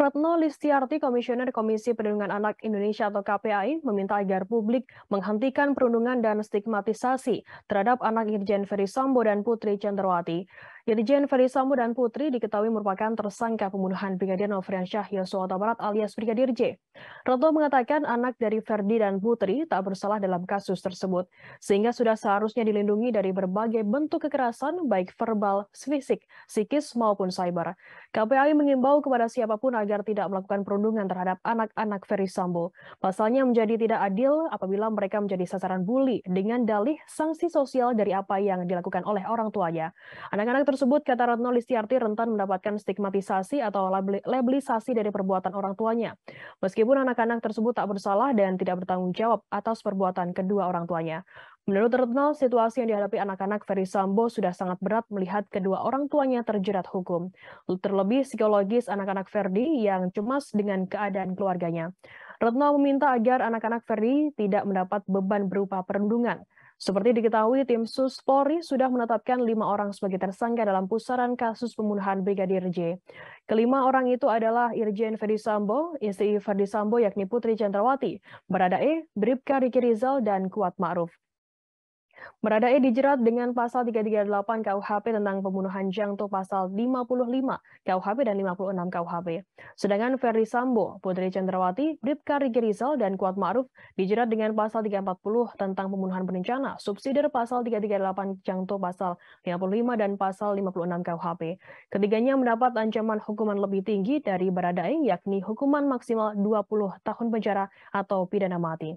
Retno Listiarti, Komisioner Komisi Perlindungan Anak Indonesia atau KPAI, meminta agar publik menghentikan perundungan dan stigmatisasi terhadap anak Irjen Ferry Sambo dan Putri Chandrawati. Irjen Ferry Sambo dan Putri diketahui merupakan tersangka pembunuhan Brigadir Nofriansyah Yosua Barat alias Brigadir J. Retno mengatakan anak dari Ferdi dan Putri tak bersalah dalam kasus tersebut, sehingga sudah seharusnya dilindungi dari berbagai bentuk kekerasan baik verbal, fisik, psikis maupun cyber. KPAI mengimbau kepada siapapun agar tidak melakukan perundungan terhadap anak-anak Ferry Sambo. Pasalnya menjadi tidak adil apabila mereka menjadi sasaran bully dengan dalih sanksi sosial dari apa yang dilakukan oleh orang tuanya. Anak-anak tersebut, kata Retno Listiarti, rentan mendapatkan stigmatisasi atau labelisasi dari perbuatan orang tuanya. Meskipun Meskipun anak-anak tersebut tak bersalah dan tidak bertanggung jawab atas perbuatan kedua orang tuanya. Menurut Retno, situasi yang dihadapi anak-anak Ferry Sambo sudah sangat berat melihat kedua orang tuanya terjerat hukum. Terlebih psikologis anak-anak Ferdi yang cemas dengan keadaan keluarganya. Retno meminta agar anak-anak Ferdi tidak mendapat beban berupa perundungan. Seperti diketahui, tim Sus Polri sudah menetapkan lima orang sebagai tersangka dalam pusaran kasus pembunuhan Brigadir J. Kelima orang itu adalah Irjen Ferdi Sambo, istri Ferdi Sambo yakni Putri Chandrawati, E, Bribka Riki Rizal, dan Kuat Ma'ruf. Baradae dijerat dengan pasal 338 KUHP tentang pembunuhan jangto pasal 55 KUHP dan 56 KUHP. Sedangkan Ferry Sambo, Putri Chandrawati, Bripka Riki Rizal, dan Kuat Ma'ruf dijerat dengan pasal 340 tentang pembunuhan berencana, subsidi pasal 338 jangto pasal 55 dan pasal 56 KUHP. Ketiganya mendapat ancaman hukuman lebih tinggi dari Baradae, yakni hukuman maksimal 20 tahun penjara atau pidana mati.